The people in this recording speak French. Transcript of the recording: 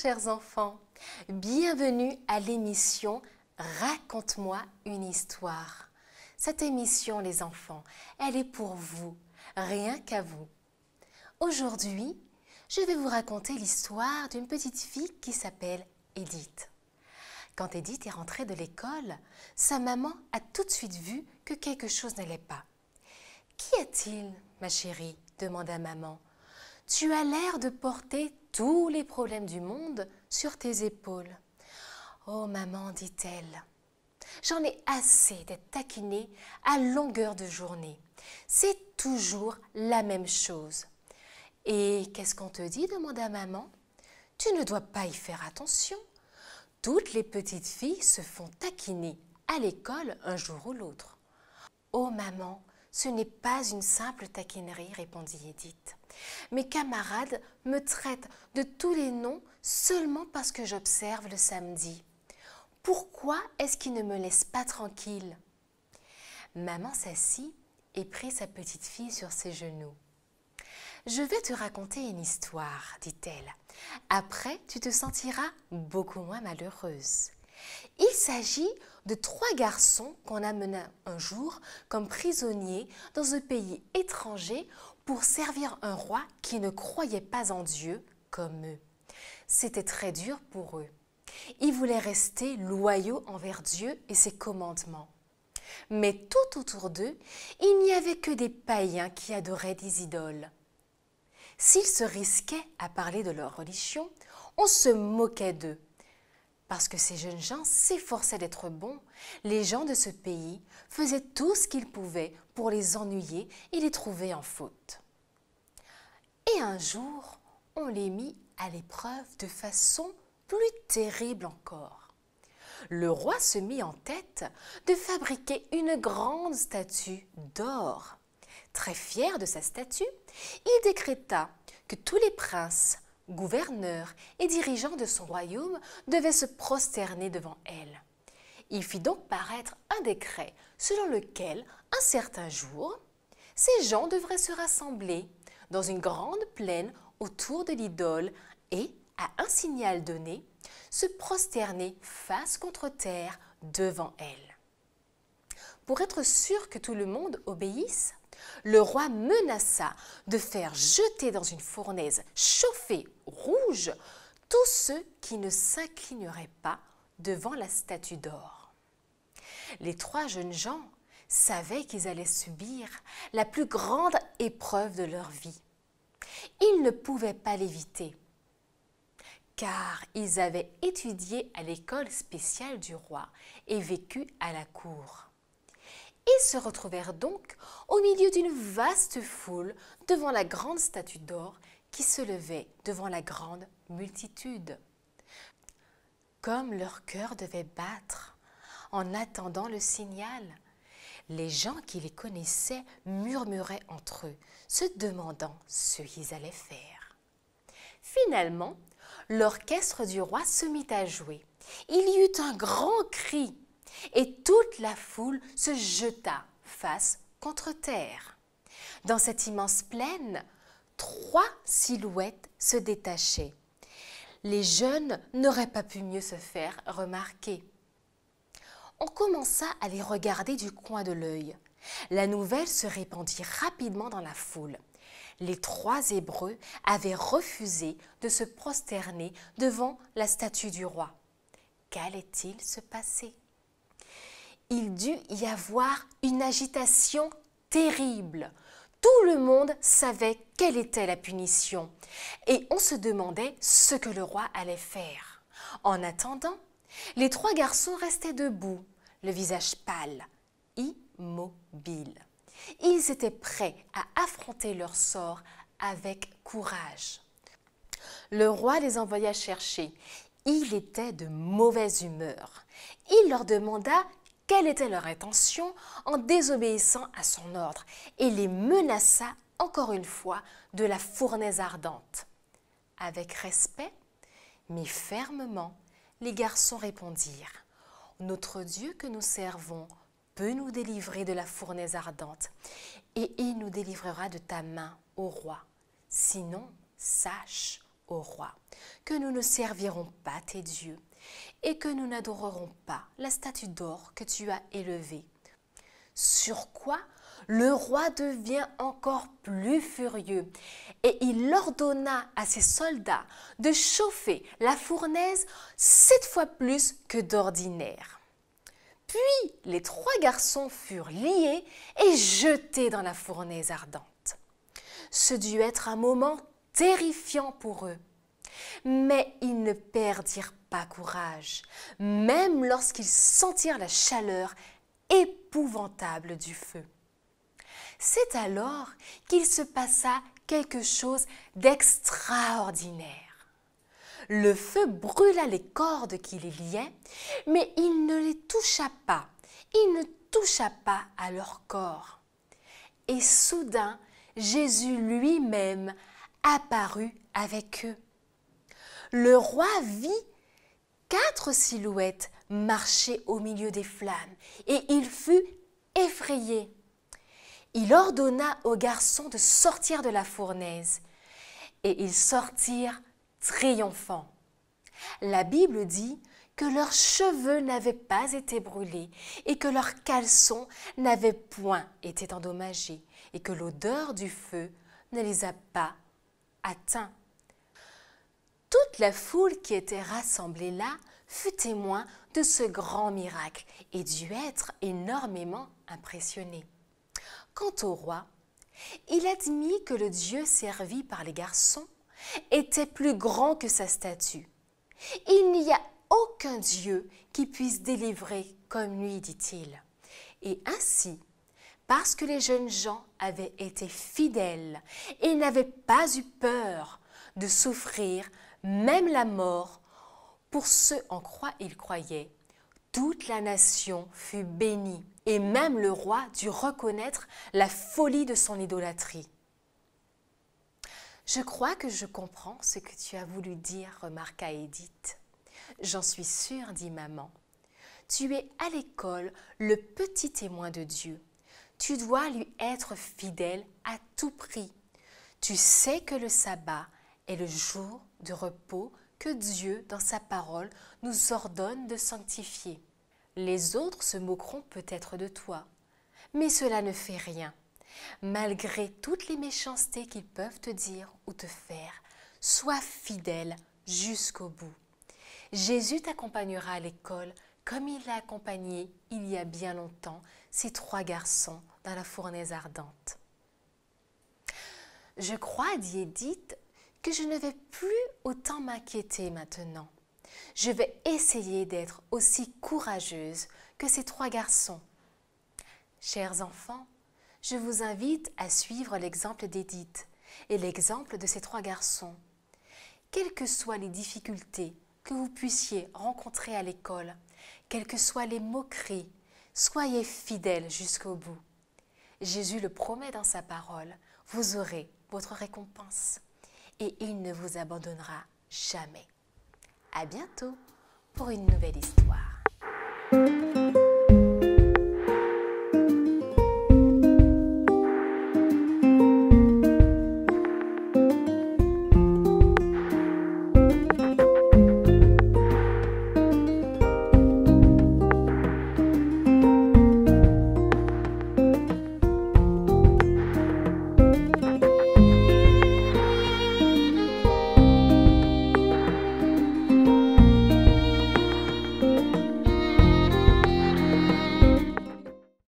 chers enfants. Bienvenue à l'émission Raconte-moi une histoire. Cette émission, les enfants, elle est pour vous, rien qu'à vous. Aujourd'hui, je vais vous raconter l'histoire d'une petite fille qui s'appelle Edith. Quand Edith est rentrée de l'école, sa maman a tout de suite vu que quelque chose n'allait pas. Qu'y a-t-il, ma chérie demanda maman. Tu as l'air de porter tous les problèmes du monde sur tes épaules. Oh maman, dit-elle, j'en ai assez d'être taquinée à longueur de journée. C'est toujours la même chose. Et qu'est-ce qu'on te dit demanda maman. Tu ne dois pas y faire attention. Toutes les petites filles se font taquiner à l'école un jour ou l'autre. Oh maman, ce n'est pas une simple taquinerie, répondit Edith. Mes camarades me traitent de tous les noms seulement parce que j'observe le samedi. Pourquoi est-ce qu'ils ne me laissent pas tranquille Maman s'assit et prit sa petite fille sur ses genoux. Je vais te raconter une histoire, dit-elle. Après, tu te sentiras beaucoup moins malheureuse. Il s'agit de trois garçons qu'on amena un jour comme prisonniers dans un pays étranger pour servir un roi qui ne croyait pas en Dieu comme eux. C'était très dur pour eux. Ils voulaient rester loyaux envers Dieu et ses commandements. Mais tout autour d'eux, il n'y avait que des païens qui adoraient des idoles. S'ils se risquaient à parler de leur religion, on se moquait d'eux. Parce que ces jeunes gens s'efforçaient d'être bons, les gens de ce pays faisaient tout ce qu'ils pouvaient pour les ennuyer et les trouver en faute. Et un jour, on les mit à l'épreuve de façon plus terrible encore. Le roi se mit en tête de fabriquer une grande statue d'or. Très fier de sa statue, il décréta que tous les princes, gouverneurs et dirigeants de son royaume devaient se prosterner devant elle. Il fit donc paraître un décret selon lequel, un certain jour, ces gens devraient se rassembler dans une grande plaine autour de l'idole et, à un signal donné, se prosterner face contre terre devant elle. Pour être sûr que tout le monde obéisse, le roi menaça de faire jeter dans une fournaise chauffée rouge tous ceux qui ne s'inclineraient pas devant la statue d'or. Les trois jeunes gens savaient qu'ils allaient subir la plus grande épreuve de leur vie. Ils ne pouvaient pas l'éviter, car ils avaient étudié à l'école spéciale du roi et vécu à la cour. Ils se retrouvèrent donc au milieu d'une vaste foule devant la grande statue d'or qui se levait devant la grande multitude. Comme leur cœur devait battre en attendant le signal, les gens qui les connaissaient murmuraient entre eux, se demandant ce qu'ils allaient faire. Finalement, l'orchestre du roi se mit à jouer. Il y eut un grand cri et toute la foule se jeta face contre terre. Dans cette immense plaine, trois silhouettes se détachaient. Les jeunes n'auraient pas pu mieux se faire remarquer on commença à les regarder du coin de l'œil. La nouvelle se répandit rapidement dans la foule. Les trois Hébreux avaient refusé de se prosterner devant la statue du roi. Qu'allait-il se passer Il dut y avoir une agitation terrible. Tout le monde savait quelle était la punition et on se demandait ce que le roi allait faire. En attendant, les trois garçons restaient debout, le visage pâle, immobile. Ils étaient prêts à affronter leur sort avec courage. Le roi les envoya chercher. Il était de mauvaise humeur. Il leur demanda quelle était leur intention en désobéissant à son ordre et les menaça encore une fois de la fournaise ardente. Avec respect, mais fermement, les garçons répondirent, Notre Dieu que nous servons peut nous délivrer de la fournaise ardente, et il nous délivrera de ta main, ô roi. Sinon, sache, ô roi, que nous ne servirons pas tes dieux, et que nous n'adorerons pas la statue d'or que tu as élevée. Sur quoi le roi devient encore plus furieux et il ordonna à ses soldats de chauffer la fournaise sept fois plus que d'ordinaire. Puis les trois garçons furent liés et jetés dans la fournaise ardente. Ce dut être un moment terrifiant pour eux. Mais ils ne perdirent pas courage, même lorsqu'ils sentirent la chaleur épouvantable du feu. C'est alors qu'il se passa quelque chose d'extraordinaire. Le feu brûla les cordes qui les liaient, mais il ne les toucha pas, il ne toucha pas à leur corps. Et soudain, Jésus lui-même apparut avec eux. Le roi vit quatre silhouettes marcher au milieu des flammes, et il fut effrayé il ordonna aux garçons de sortir de la fournaise. Et ils sortirent triomphants. La Bible dit que leurs cheveux n'avaient pas été brûlés et que leurs caleçons n'avaient point été endommagés et que l'odeur du feu ne les a pas atteints. Toute la foule qui était rassemblée là fut témoin de ce grand miracle et dut être énormément impressionnée. Quant au roi, il admit que le dieu servi par les garçons était plus grand que sa statue. Il n'y a aucun dieu qui puisse délivrer comme lui, dit-il. Et ainsi, parce que les jeunes gens avaient été fidèles et n'avaient pas eu peur de souffrir même la mort pour ceux en quoi ils croyaient, toute la nation fut bénie, et même le roi dut reconnaître la folie de son idolâtrie. Je crois que je comprends ce que tu as voulu dire, remarqua Edith. J'en suis sûre, dit maman. Tu es à l'école le petit témoin de Dieu. Tu dois lui être fidèle à tout prix. Tu sais que le sabbat est le jour de repos que Dieu, dans sa parole, nous ordonne de sanctifier. Les autres se moqueront peut-être de toi. Mais cela ne fait rien. Malgré toutes les méchancetés qu'ils peuvent te dire ou te faire, sois fidèle jusqu'au bout. Jésus t'accompagnera à l'école comme il a accompagné il y a bien longtemps ces trois garçons dans la fournaise ardente. Je crois, dit Edith, que je ne vais plus autant m'inquiéter maintenant. Je vais essayer d'être aussi courageuse que ces trois garçons. Chers enfants, je vous invite à suivre l'exemple d'Édith et l'exemple de ces trois garçons. Quelles que soient les difficultés que vous puissiez rencontrer à l'école, quelles que soient les moqueries, soyez fidèles jusqu'au bout. Jésus le promet dans sa parole, vous aurez votre récompense et il ne vous abandonnera jamais. À bientôt pour une nouvelle histoire.